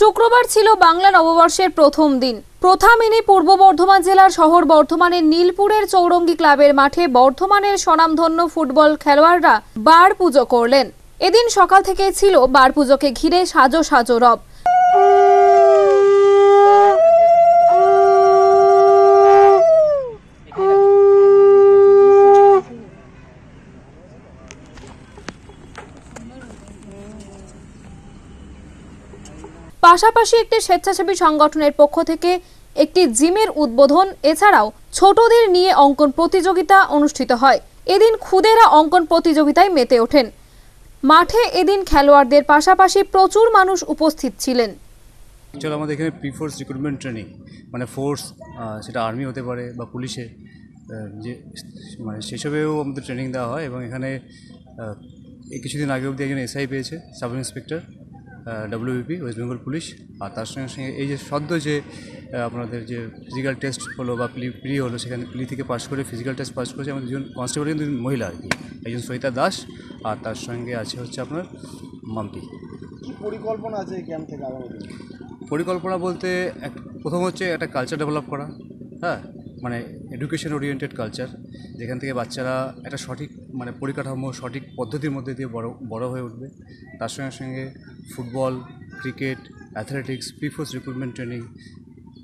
শুক্রবার ছিল বাংলা নববর্ষের প্রথম দিন প্রথা মেনে পূর্ব বর্ধমান জেলার শহর বর্ধমানের নীলপুরের চৌরঙ্গি ক্লাবের মাঠে বর্ধমানের স্বনামধন্য ফুটবল খেলোয়াড়রা বার পুজো করলেন এদিন সকাল থেকে ছিল বার পুজোকে ঘিরে সাজো সাজো রব পাশাপাশি একটি স্বেচ্ছাসেবী সংগঠনের পক্ষ থেকে একটি জিমের উদ্বোধন এছাড়াও ছোটদের নিয়ে অঙ্কন প্রতিযোগিতা অনুষ্ঠিত হয় এদিন খুদেরা অঙ্কন প্রতিযোগিতায় মেতে ওঠেন মাঠে এদিন খেলোয়াড়দের পাশাপাশি প্রচুর মানুষ উপস্থিত ছিলেন অ্যাকচুয়ালি আমাদের এখানে প্রি ফোর্স রিক্রুটমেন্ট ট্রেনিং মানে ফোর্স সেটা আর্মি হতে পারে বা পুলিশে যে মানে সেসবেও আমাদের ট্রেনিং দেওয়া হয় এবং এখানে কিছুদিন আগে অবধি একজন এসআই পেয়েছে sub inspector WBP West Bengal police আর তার সঙ্গে সঙ্গে এই যে সদ্য যে আপনাদের যে ফিজিক্যাল টেস্ট হলো বা প্লি প্রি হলো সেখানে প্লি থেকে পাশ করে ফিজিক্যাল টেস্ট পাস করেছে আমাদের দুজন কনস্টেবল কিন্তু মহিলা আর কি একজন সৈতা দাস আর তার সঙ্গে আছে হচ্ছে আপনার মামটি কী পরিকল্পনা আছে এই ক্যাম্প থেকে আগামী পরিকল্পনা বলতে এক প্রথম হচ্ছে একটা কালচার ডেভেলপ করা হ্যাঁ মানে এডুকেশন ওরিয়েন্টেড কালচার যেখান থেকে বাচ্চারা একটা সঠিক মানে পরিকাঠামো সঠিক পদ্ধতির মধ্যে দিয়ে বড় বড় হয়ে উঠবে তার সঙ্গে সঙ্গে football cricket athletics pre force recruitment training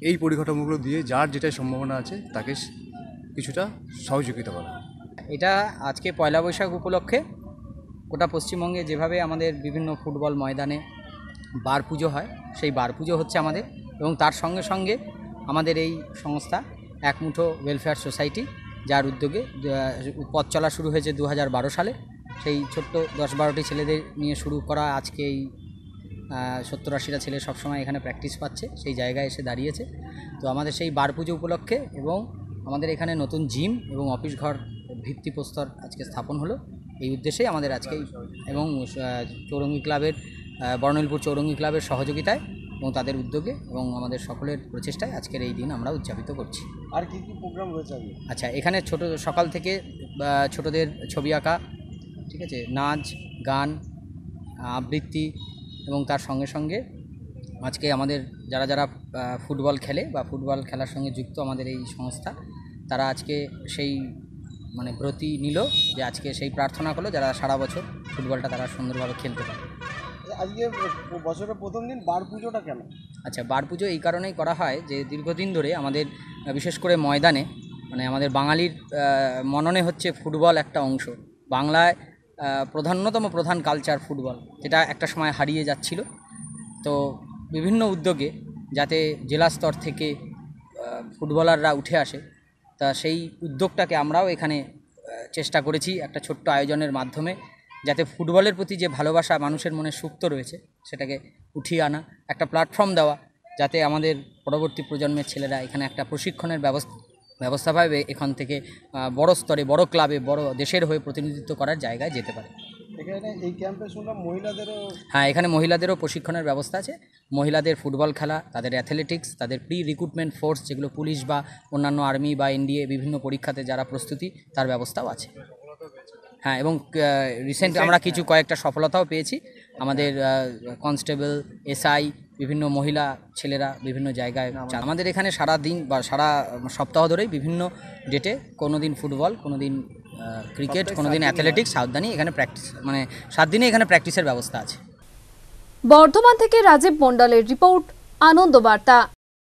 এই পরিকাঠামোগুলো দিয়ে যার যেটাই সম্ভাবনা আছে তাকে কিছুটা সহযোগিতা করা এটা আজকে পয়লা বৈশাখ উপলক্ষে গোটা পশ্চিমবঙ্গে যেভাবে আমাদের বিভিন্ন ফুটবল ময়দানে বার পুজো হয় সেই বার পুজো হচ্ছে আমাদের এবং তার সঙ্গে সঙ্গে আমাদের এই সংস্থা একমুঠো ওয়েলফেয়ার সোসাইটি যার উদ্যোগে পথ চলা শুরু হয়েছে দু সালে সেই ছোট্ট দশ বারোটি ছেলেদের নিয়ে শুরু করা আজকে এই সত্তর আশিটা ছেলে সবসময় এখানে প্র্যাকটিস পাচ্ছে সেই জায়গায় এসে দাঁড়িয়েছে তো আমাদের সেই বার পুজো উপলক্ষে এবং আমাদের এখানে নতুন জিম এবং অফিস ঘর ভিত্তিপ্রস্তর আজকে স্থাপন হলো এই উদ্দেশ্যেই আমাদের আজকে এবং চৌরঙ্গি ক্লাবের বর্ণিলপুর চৌরঙ্গি ক্লাবের সহযোগিতায় এবং তাদের উদ্যোগে এবং আমাদের সকলের প্রচেষ্টায় আজকের এই দিন আমরা উদযাপিত করছি আর কি কি প্রোগ্রাম রয়েছে আচ্ছা এখানে ছোট সকাল থেকে ছোটদের ছবি আঁকা ঠিক আছে নাচ গান আবৃত্তি এবং তার সঙ্গে সঙ্গে আজকে আমাদের যারা যারা ফুটবল খেলে বা ফুটবল খেলার সঙ্গে যুক্ত আমাদের এই সংস্থা তারা আজকে সেই মানে ব্রতি নিল যে আজকে সেই প্রার্থনা করলো যারা সারা বছর ফুটবলটা তারা সুন্দরভাবে খেলতে পারে আজকে বছরের প্রথম দিন বার পুজোটা কেন আচ্ছা বার পুজো এই কারণেই করা হয় যে দীর্ঘদিন ধরে আমাদের বিশেষ করে ময়দানে মানে আমাদের বাঙালির মননে হচ্ছে ফুটবল একটা অংশ বাংলায় প্রধানতম প্রধান কালচার ফুটবল যেটা একটা সময় হারিয়ে যাচ্ছিল তো বিভিন্ন উদ্যোগে যাতে জেলা স্তর থেকে ফুটবলাররা উঠে আসে তা সেই উদ্যোগটাকে আমরাও এখানে চেষ্টা করেছি একটা ছোট্ট আয়োজনের মাধ্যমে যাতে ফুটবলের প্রতি যে ভালোবাসা মানুষের মনে সুপ্ত রয়েছে সেটাকে উঠিয়ে আনা একটা প্ল্যাটফর্ম দেওয়া যাতে আমাদের পরবর্তী প্রজন্মের ছেলেরা এখানে একটা প্রশিক্ষণের ব্যবস্থা ব্যবস্থা পাবে এখান থেকে বড় স্তরে বড় ক্লাবে বড় দেশের হয়ে প্রতিনিধিত্ব করার জায়গায় যেতে পারে এই ক্যাম্পে শুনলাম মহিলাদেরও হ্যাঁ এখানে মহিলাদেরও প্রশিক্ষণের ব্যবস্থা আছে মহিলাদের ফুটবল খেলা তাদের অ্যাথলেটিক্স তাদের প্রি রিক্রুটমেন্ট ফোর্স যেগুলো পুলিশ বা অন্যান্য আর্মি বা এনডিএ বিভিন্ন পরীক্ষাতে যারা প্রস্তুতি তার ব্যবস্থাও আছে হ্যাঁ এবং রিসেন্ট আমরা কিছু হ্যাঁ। কয়েকটা সফলতাও পেয়েছি আমাদের কনস্টেবল এসআই বিভিন্ন মহিলা ছেলেরা বিভিন্ন জায়গায় আমাদের এখানে সারা দিন বা সারা সপ্তাহ ধরেই বিভিন্ন ডেটে কোনো দিন ফুটবল কোনো দিন ক্রিকেট কোনো দিন অ্যাথলেটিক্স সাউদানি এখানে প্র্যাকটিস মানে সাত দিনে এখানে প্র্যাকটিসের ব্যবস্থা আছে বর্ধমান থেকে রাজীব মন্ডলের রিপোর্ট আনন্দবার্তা